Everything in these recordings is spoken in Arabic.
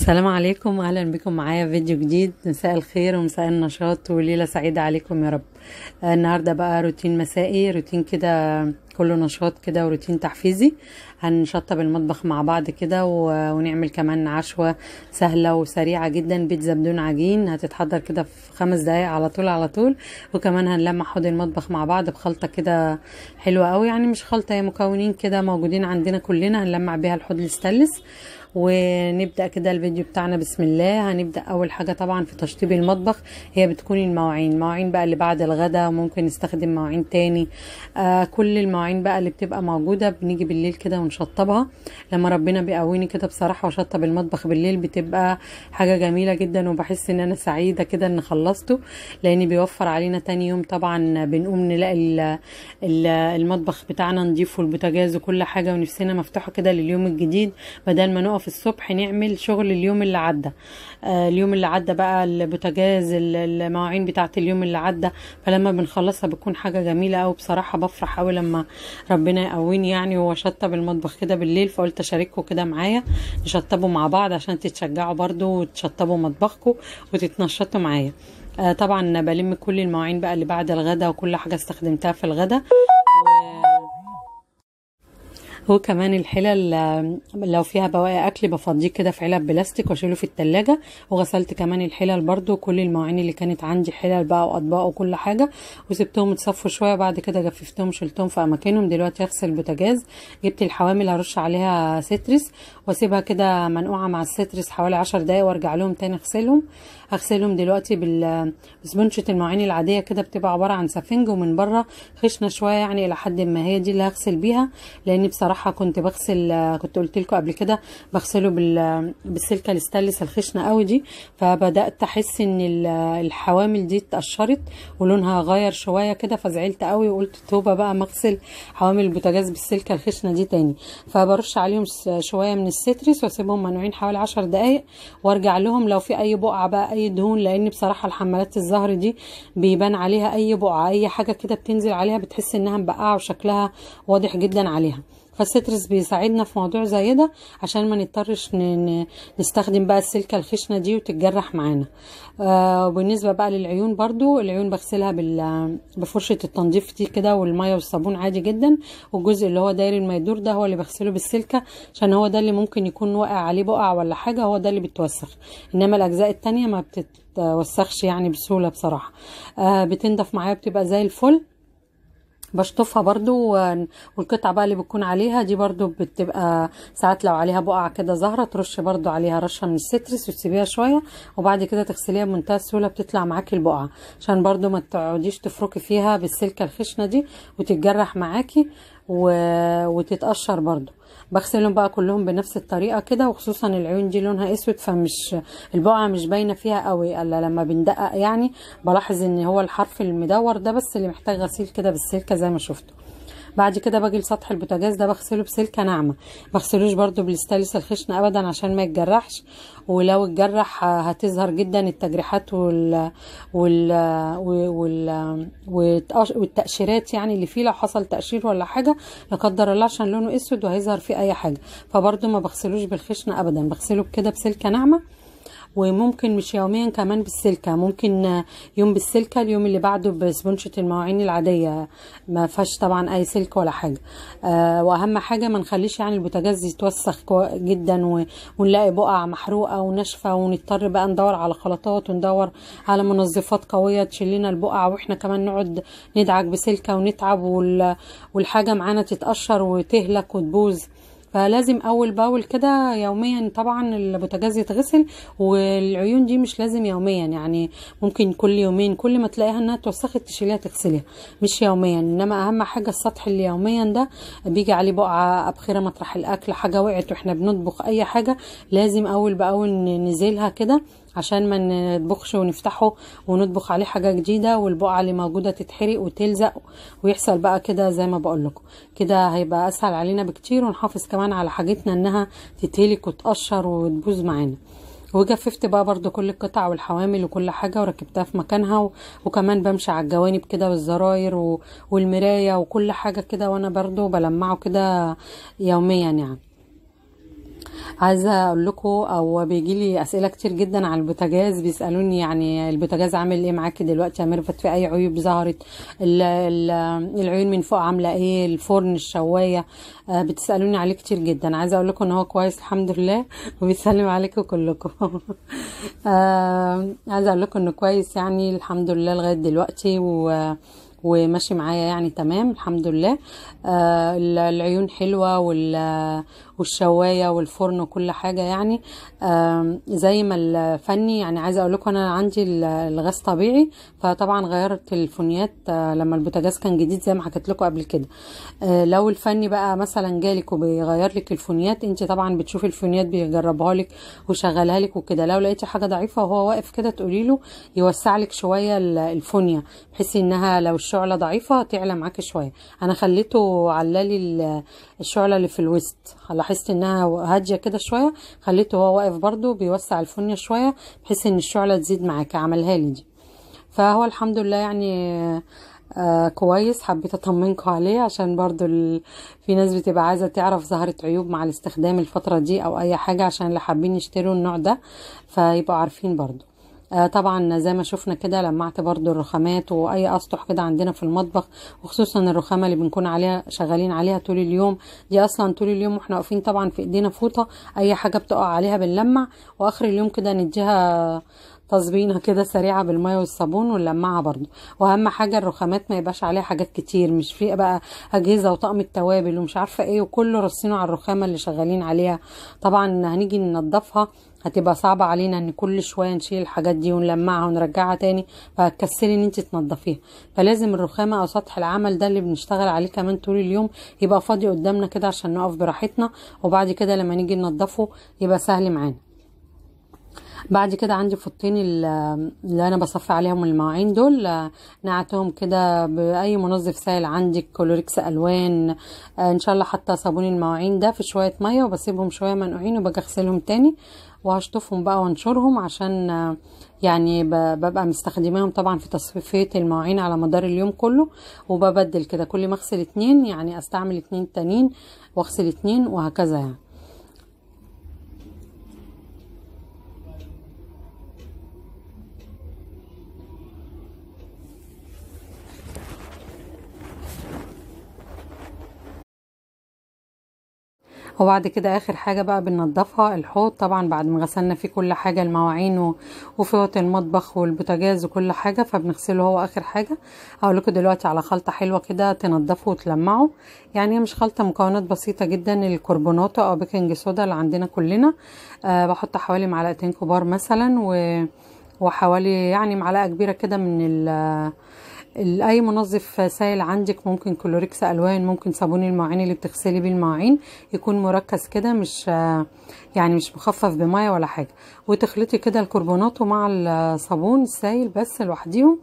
السلام عليكم اهلا بكم معايا فيديو جديد مساء الخير ومساء النشاط وليله سعيده عليكم يا رب النهارده بقى روتين مسائي روتين كده كله نشاط كده وروتين تحفيزي هنشطب المطبخ مع بعض كده ونعمل كمان عشوة سهلة وسريعة جدا بيتزا بدون عجين هتتحضر كده في خمس دقايق على طول على طول وكمان هنلمع حوض المطبخ مع بعض بخلطة كده حلوة قوي يعني مش خلطة هي مكونين كده موجودين عندنا كلنا هنلمع بيها الحوض الستلس ونبدا كده الفيديو بتاعنا بسم الله هنبدا اول حاجه طبعا في تشطيب المطبخ هي بتكون المواعين المواعين بقى اللي بعد الغدا ممكن نستخدم مواعين تاني آه كل المواعين بقى اللي بتبقى موجوده بنيجي بالليل كده ونشطبها لما ربنا بيقويني كده بصراحه واشطب المطبخ بالليل بتبقى حاجه جميله جدا وبحس ان انا سعيده كده ان خلصته لان بيوفر علينا تاني يوم طبعا بنقوم نلاقي المطبخ بتاعنا نضيفه البوتاجاز وكل حاجه ونفسنا مفتوحه كده لليوم الجديد بدل ما نقف في الصبح نعمل شغل اليوم اللي عدى آه، اليوم اللي عدى بقى البوتاجاز المواعين بتاعه اليوم اللي عدى فلما بنخلصها بتكون حاجه جميله قوي بصراحه بفرح قوي لما ربنا يقويني يعني وشطب المطبخ كده بالليل فقلت اشارككم كده معايا نشطبه مع بعض عشان تتشجعوا برضو وتشطبوا مطبخكم وتتنشطوا معايا آه طبعا بلم كل المواعين بقى اللي بعد الغدا وكل حاجه استخدمتها في الغدا هو كمان الحلل لو فيها بواقي اكل بفضيه كده في علب بلاستيك واشيله في التلاجة وغسلت كمان الحلل برضو كل المواعين اللي كانت عندي حلل بقى واطباق وكل حاجه وسبتهم اتصفوا شويه بعد كده جففتهم شلتهم في اماكنهم دلوقتي هغسل بوتاجاز جبت الحوامل ارش عليها سترس واسيبها كده منقوعه مع السترس حوالي عشر دقايق وارجع لهم تاني اغسلهم اغسلهم دلوقتي بالسبونشة آه، بسبونشة المواعين العاديه كده بتبقى عباره عن سفنج ومن بره خشنه شويه يعني الى حد ما هي دي اللي هغسل بيها لان بصراحه بصراحه كنت بغسل كنت قلت لكم قبل كده بغسله بالسلكه الستانلس الخشنه قوي دي فبدات احس ان الحوامل دي اتقشرت ولونها غير شويه كده فزعلت قوي وقلت توبه بقى ما اغسل حوامل البوتاجاز بالسلكه الخشنه دي تاني فبرش عليهم شويه من السترس واسيبهم منوعين حوالي 10 دقائق وارجع لهم لو في اي بقعه بقى اي دهون لان بصراحه الحمالات الزهر دي بيبان عليها اي بقعه اي حاجه كده بتنزل عليها بتحس انها مبقعه وشكلها واضح جدا عليها فالسترس بيساعدنا في موضوع زي ده عشان ما نضطرش نستخدم بقى السلكه الخشنه دي وتتجرح معانا آه وبالنسبه بقى للعيون برضو العيون بغسلها بفرشه التنظيف دي كده والميه والصابون عادي جدا والجزء اللي هو داير ما يدور ده هو اللي بغسله بالسلكه عشان هو ده اللي ممكن يكون واقع عليه بقع ولا حاجه هو ده اللي بيتوسخ انما الاجزاء التانية ما بتتوسخش يعني بسهوله بصراحه آه بتنضف معايا بتبقى زي الفل بشطفها برضو والقطع بقى اللي بتكون عليها دي برضو بتبقى ساعات لو عليها بقع كده زهرة ترش برضو عليها رشة من السترس وتسيبيها شوية وبعد كده تغسليها بمنتهى السهولة بتطلع معاكي البقعة عشان برضو ما تقعديش تفركي فيها بالسلكة الخشنة دي وتتجرح معاكي و... وتتقشر برضو بغسلهم بقى كلهم بنفس الطريقه كده وخصوصا العيون دي لونها اسود فمش البقعه مش باينه فيها قوي الا لما بندقق يعني بلاحظ ان هو الحرف المدور ده بس اللي محتاج غسيل كده بالسلكه زي ما شفتوا بعد كده باجي لسطح البوتاجاز ده بغسله بسلكه ناعمه مغسلوش برده بالستانلس الخشن ابدا عشان ما يتجرحش ولو اتجرح آه، هتظهر جدا التجريحات وال وال وال والتقشيرات يعني اللي فيه لو حصل تقشير ولا حاجه لا قدر الله عشان لونه اسود وهيظهر فيه اي حاجه فبرده ما بغسلوش بالخشن ابدا بغسله كده بسلكه ناعمه وممكن مش يوميا كمان بالسلكه ممكن يوم بالسلكه اليوم اللي بعده بسبونشه المواعين العاديه ما فيهاش طبعا اي سلك ولا حاجه آه واهم حاجه ما نخليش يعني البوتاجاز يتوسخ جدا ونلاقي بقع محروقه وناشفه ونضطر بقى ندور على خلطات وندور على منظفات قويه تشلينا البقع واحنا كمان نقعد ندعك بسلكه ونتعب والحاجه معانا تتقشر وتهلك وتبوظ فلازم اول باول كده يوميا طبعا البوتاجاز يتغسل والعيون دي مش لازم يوميا يعني ممكن كل يومين كل ما تلاقيها انها اتوسخت تشيليها تغسليها مش يوميا انما اهم حاجه السطح اللي يوميا ده بيجي عليه بقعه ابخره مطرح الاكل حاجه وقعت واحنا بنطبخ اي حاجه لازم اول باول نزيلها كده عشان ما نطبخش ونفتحه ونطبخ عليه حاجه جديده والبقعه اللي موجوده تتحرق وتلزق ويحصل بقى كده زي ما بقول لكم كده هيبقى اسهل علينا بكتير ونحافظ كمان على حاجتنا انها تتهلك وتقشر وتبوظ معانا وجففت بقى برضو كل القطع والحوامل وكل حاجه وركبتها في مكانها و... وكمان بمشي على الجوانب كده والزراير و... والمرايه وكل حاجه كده وانا برضو بلمعه كده يوميا يعني عايزه اقول لكم او بيجي لي اسئله كتير جدا على البوتاجاز بيسالوني يعني البوتاجاز عامل ايه معاكي دلوقتي يا ميرفت في اي عيوب ظهرت العيون من فوق عامله ايه الفرن الشوايه آه، بتسالوني عليه كتير جدا عايزه اقول لكم ان هو كويس الحمد لله وبيسلم عليكم كلكم آه، عايزه اقول لكم انه كويس يعني الحمد لله لغايه دلوقتي و وماشي معايا يعني تمام الحمد لله آه العيون حلوه والشوايه والفرن وكل حاجه يعني زي ما الفني يعني عايزه اقول لكم انا عندي الغاز طبيعي فطبعا غيرت الفنيات آه، لما البوتاجاز كان جديد زي ما حكيت لكم قبل كده آه، لو الفني بقى مثلا جالك وبيغير لك الفنيات انت طبعا بتشوفي الفنيات بيجربها لك وشغلها لك وكده لو لقيتي حاجه ضعيفه وهو واقف كده تقولي له يوسع لك شويه الفنيه بحيث انها لو الشعله ضعيفه تعلى معاكي شويه انا خليته علالي الشعله اللي في الوسط حسيت انها هاديه كده شويه خليته هو واقف برده بيوسع الفنيه شويه بحيث ان الشعله تزيد معاك عملها لي دي فهو الحمد لله يعني آه كويس حبيت اطمنكم عليه عشان برضو ال... في ناس بتبقى عايزه تعرف ظهرت عيوب مع الاستخدام الفتره دي او اي حاجه عشان اللي حابين يشتروا النوع ده فيبقوا عارفين برضو آه، طبعا زي ما شفنا كده لمعت برضو الرخامات واي اسطح كده عندنا في المطبخ وخصوصا الرخامه اللي بنكون عليها شغالين عليها طول اليوم دي اصلا طول اليوم واحنا واقفين طبعا في ايدينا فوطه اي حاجه بتقع عليها بنلمع واخر اليوم كده نديها تصبينها كده سريعه بالميه والصابون ونلمعها برضو واهم حاجه الرخامات ما يبقاش عليها حاجات كتير مش في بقى اجهزه وطقم التوابل ومش عارفه ايه وكله رصينه على الرخامه اللي شغالين عليها طبعا هنيجي ننضفها هتبقى صعبة علينا ان كل شوية نشيل الحاجات دي ونلمعها ونرجعها تاني فهتكسري ان انت تنضفيها فلازم الرخامة او سطح العمل ده اللي بنشتغل عليه كمان طول اليوم يبقى فاضي قدامنا كده عشان نقف براحتنا وبعد كده لما نيجي ننضفه يبقى سهل معانا بعد كده عندي فطين اللي انا بصفي عليهم المواعين دول نعتهم كده باي منظف سائل عندك كلوريكس الوان آه، ان شاء الله حتى صابون المواعين ده في شويه ميه وبسيبهم شويه منقوعين وباجي اغسلهم تاني وهشطفهم بقى وانشرهم عشان آه، يعني ببقى مستخدماهم طبعا في تصفيفية المواعين على مدار اليوم كله وببدل كده كل ما اغسل اتنين يعني استعمل اتنين تانيين واغسل اتنين وهكذا يعني وبعد كده اخر حاجه بقى بننضفها الحوض طبعا بعد ما غسلنا فيه كل حاجه المواعين وفوط المطبخ والبوتاجاز وكل حاجه فبنغسله هو اخر حاجه اقول لكم دلوقتي على خلطه حلوه كده تنضفه وتلمعه يعني مش خلطه مكونات بسيطه جدا الكربوناتو او بيكنج سودا اللي عندنا كلنا أه بحط حوالي معلقتين كبار مثلا و وحوالي يعني معلقه كبيره كده من ال اي منظف سائل عندك ممكن كلوريكس الوان ممكن صابون المواعين اللي بتغسلي بيه المواعين يكون مركز كده مش يعني مش مخفف بميه ولا حاجه وتخلطي كده الكربونات مع الصابون السائل بس لوحديهم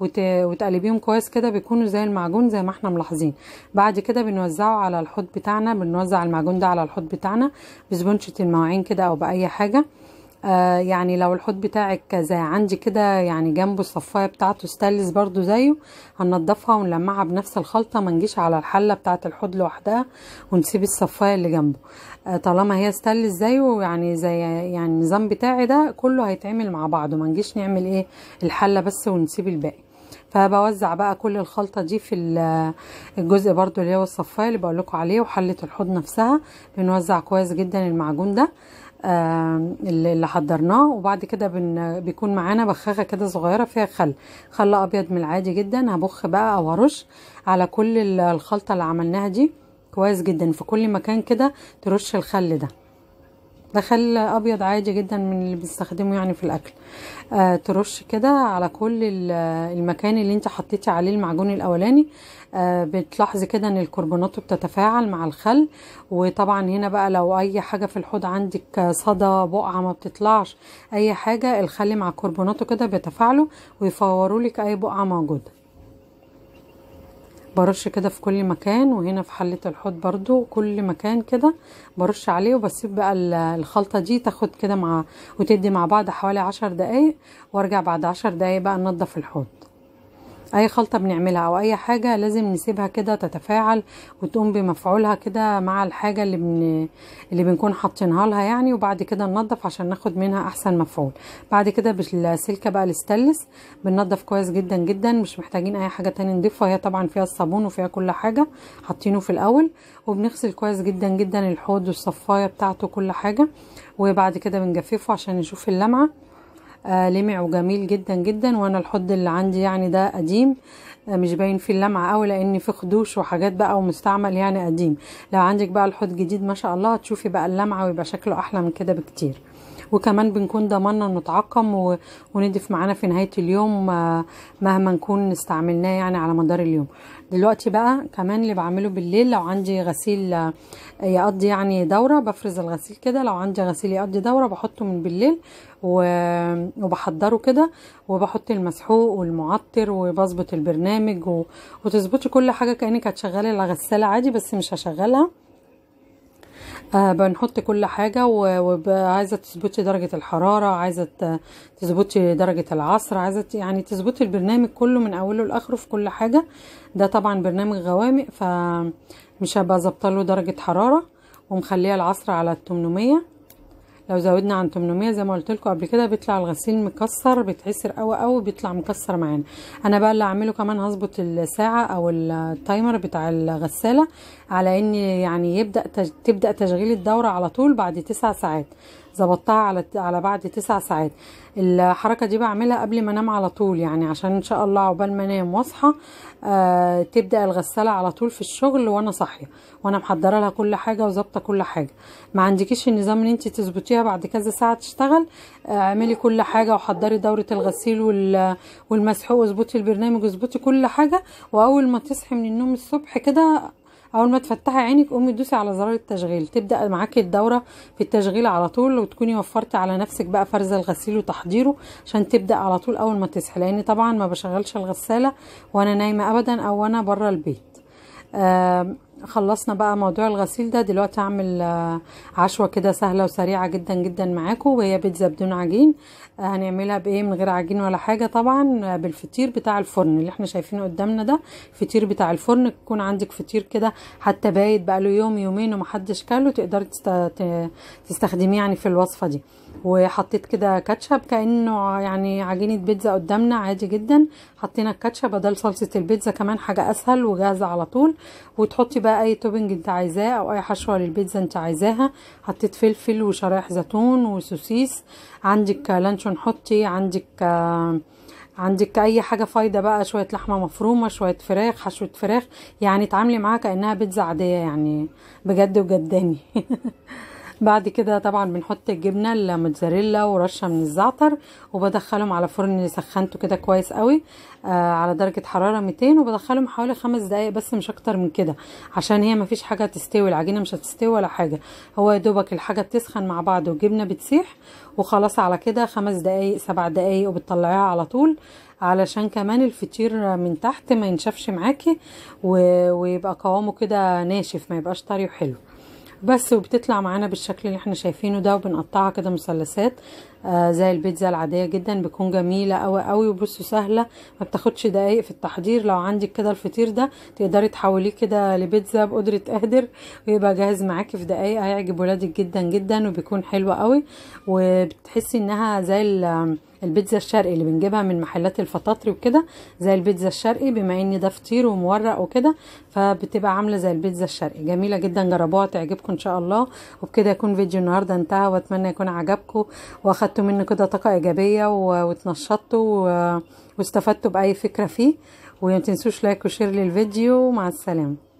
وتقلبيهم كويس كده بيكونوا زي المعجون زي ما احنا ملاحظين بعد كده بنوزعه على الحوض بتاعنا بنوزع المعجون ده على الحوض بتاعنا بسبونشة المواعين كده او باي حاجه آه، يعني لو الحوض بتاعك زي عندي كده يعني جنبه الصفايه بتاعته ستانلس برضو زيه هننضفها ونلمعها بنفس الخلطه ما نجيش على الحله بتاعه الحوض لوحدها ونسيب الصفايه اللي جنبه آه طالما هي ستانلس زيه يعني زي يعني النظام بتاعي ده كله هيتعمل مع بعضه ما نجيش نعمل ايه الحله بس ونسيب الباقي فبوزع بقى كل الخلطه دي في الجزء برضو اللي هو الصفايه اللي بقول لكم عليه وحله الحوض نفسها بنوزع كويس جدا المعجون ده اللي حضرناه وبعد كده بيكون معانا بخاخه كده صغيره فيها خل خل ابيض من العادي جدا هبخ بقى او هرش على كل الخلطه اللي عملناها دي كويس جدا في كل مكان كده ترش الخل ده ده خل ابيض عادي جدا من اللي بنستخدمه يعني في الاكل آه ترش كده على كل المكان اللي انت حطيتي عليه المعجون الاولاني آه بتلاحظي كده ان الكربونات بتتفاعل مع الخل وطبعا هنا بقى لو اي حاجه في الحوض عندك آه، صدى بقعه ما بتطلعش اي حاجه الخل مع كربوناته كده بيتفاعلوا ويفوروا لك اي بقعه موجوده برش كده في كل مكان وهنا في حلة الحوض برضو كل مكان كده برش عليه وبسيب بقى الخلطة دي تاخد كده مع وتدي مع بعض حوالي عشر دقايق وارجع بعد عشر دقايق بقى ننضف الحوض اي خلطة بنعملها او اي حاجة لازم نسيبها كده تتفاعل وتقوم بمفعولها كده مع الحاجة اللي بن... اللي بنكون حاطينها لها يعني وبعد كده ننضف عشان ناخد منها احسن مفعول بعد كده بالسلكة بقى الستانلس بننضف كويس جدا جدا مش محتاجين اي حاجة تاني نضيفها هي طبعا فيها الصابون وفيها كل حاجة حاطينه في الاول وبنغسل كويس جدا جدا الحوض والصفاية بتاعته كل حاجة وبعد كده بنجففه عشان نشوف اللمعة آه لمع وجميل جدا جدا وانا الحد اللي عندي يعني ده قديم آه مش باين فيه اللمعه قوي لان في خدوش وحاجات بقى ومستعمل يعني قديم لو عندك بقى الحد جديد ما شاء الله هتشوفي بقى اللمعه ويبقى شكله احلى من كده بكتير وكمان بنكون ضمنا انه و... وندف معانا في نهايه اليوم آه، مهما نكون استعملناه يعني على مدار اليوم دلوقتي بقى كمان اللي بعمله بالليل لو عندي غسيل آه، يقضي يعني دوره بفرز الغسيل كده لو عندي غسيل يقضي دوره بحطه من بالليل وبحضره كده وبحط المسحوق والمعطر وبظبط البرنامج وتظبطي كل حاجه كانك هتشغلي الغساله عادي بس مش هشغلها آه، بنحط كل حاجة وعايزة تظبطي درجة الحرارة عايزة تظبطي درجة العصر عايزة يعني تظبطي البرنامج كله من أوله لآخره في كل حاجة ده طبعا برنامج غوامق فمش هبقى ظابطة له درجة حرارة ومخليه العصر على 800 لو زودنا عن 800 زي ما قلت لكم قبل كده بيطلع الغسيل مكسر بيتعسر قوي قوي بيطلع مكسر معانا انا بقى اللي هعمله كمان هظبط الساعه او التايمر بتاع الغساله على ان يعني يبدا تج... تبدا تشغيل الدوره على طول بعد تسع ساعات ظبطتها على على بعد تسع ساعات الحركه دي بعملها قبل ما انام على طول يعني عشان ان شاء الله عقبال ما انام واصحى آه تبدا الغساله على طول في الشغل وانا صاحيه وانا محضره لها كل حاجه وظابطه كل حاجه ما عندكيش النظام ان انت تظبطيها بعد كذا ساعه تشتغل آه اعملي كل حاجه وحضري دوره الغسيل وال... والمسحوق واظبطي البرنامج واظبطي كل حاجه واول ما تصحي من النوم الصبح كده اول ما تفتحي عينك قومي دوسي على زرار التشغيل تبدا معاكي الدوره في التشغيل على طول وتكوني وفرتي على نفسك بقى فرز الغسيل وتحضيره عشان تبدا على طول اول ما تصحي لان طبعا ما بشغلش الغساله وانا نايمه ابدا او وانا بره البيت خلصنا بقى موضوع الغسيل ده دلوقتي هعمل آه، عشوه كده سهله وسريعه جدا جدا معاكم وهي بيتزا بدون عجين آه، هنعملها بايه من غير عجين ولا حاجه طبعا آه، بالفطير بتاع الفرن اللي احنا شايفينه قدامنا ده فطير بتاع الفرن يكون عندك فطير كده حتى بايت بقى له يوم يومين ومحدش كاله تقدري تستخدميه يعني في الوصفه دي وحطيت كده كاتشب كانه يعني عجينه بيتزا قدامنا عادي جدا حطينا الكاتشب بدل صلصه البيتزا كمان حاجه اسهل وجاهزه على طول وتحطي بقى اي توبنج انت عايزاه او اي حشوه للبيتزا انت عايزاها حطيت فلفل وشرايح زيتون وسوسيس عندك لانشون حطي عندك عندك اي حاجه فايده بقى شويه لحمه مفرومه شويه فراخ حشوه فراخ يعني اتعاملي معاها كانها بيتزا عاديه يعني بجد وجداني بعد كده طبعا بنحط الجبنه الموتزاريلا ورشه من الزعتر وبدخلهم على فرن اللي سخنته كده كويس قوي آه على درجه حراره 200 وبدخلهم حوالي خمس دقائق بس مش اكتر من كده عشان هي مفيش حاجه تستوي العجينه مش هتستوي ولا حاجه هو يا دوبك الحاجه بتسخن مع بعض والجبنه بتسيح وخلاص على كده خمس دقائق سبع دقائق وبتطلعيها على طول علشان كمان الفطير من تحت ما ينشفش معاكي ويبقى قوامه كده ناشف ما يبقاش طري وحلو بس وبتطلع معانا بالشكل اللي احنا شايفينه ده وبنقطعها كده مثلثات آه زي البيتزا العاديه جدا بتكون جميله قوي قوي وبصوا سهله ما بتاخدش دقايق في التحضير لو عندك كده الفطير ده تقدري تحوليه كده لبيتزا بقدره قادر ويبقى جاهز معاكي في دقايق هيعجب ولادك جدا جدا وبيكون حلو قوي وبتحسي انها زي البيتزا الشرقي اللي بنجيبها من محلات الفطاطري وكده زي البيتزا الشرقي بما ان ده فطير ومورق وكده فبتبقى عامله زي البيتزا الشرقي جميله جدا جربوها تعجبكم ان شاء الله وبكده يكون فيديو النهارده انتهى واتمنى يكون عجبكم واخد خدتوا منه كده طاقة إيجابية واتنشطتوا واستفدتوا بأي فكرة فيه وما تنسوش لايك وشير للفيديو مع السلامة